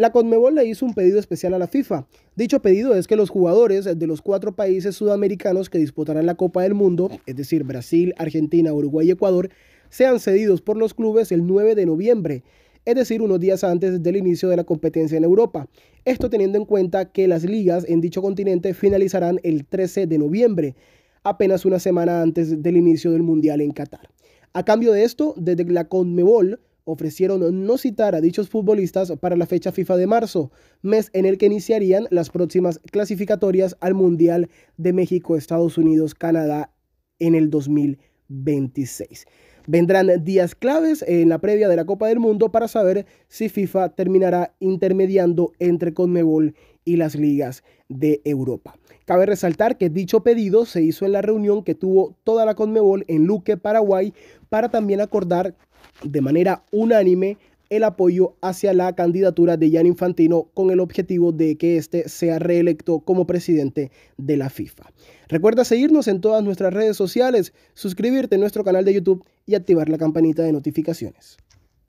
La Conmebol le hizo un pedido especial a la FIFA. Dicho pedido es que los jugadores de los cuatro países sudamericanos que disputarán la Copa del Mundo, es decir, Brasil, Argentina, Uruguay y Ecuador, sean cedidos por los clubes el 9 de noviembre, es decir, unos días antes del inicio de la competencia en Europa. Esto teniendo en cuenta que las ligas en dicho continente finalizarán el 13 de noviembre, apenas una semana antes del inicio del Mundial en Qatar. A cambio de esto, desde la Conmebol ofrecieron no citar a dichos futbolistas para la fecha FIFA de marzo, mes en el que iniciarían las próximas clasificatorias al Mundial de México, Estados Unidos, Canadá en el 2026. Vendrán días claves en la previa de la Copa del Mundo para saber si FIFA terminará intermediando entre Conmebol y las ligas de Europa. Cabe resaltar que dicho pedido se hizo en la reunión que tuvo toda la Conmebol en Luque, Paraguay, para también acordar de manera unánime el apoyo hacia la candidatura de Jan Infantino con el objetivo de que éste sea reelecto como presidente de la FIFA. Recuerda seguirnos en todas nuestras redes sociales, suscribirte a nuestro canal de YouTube y activar la campanita de notificaciones.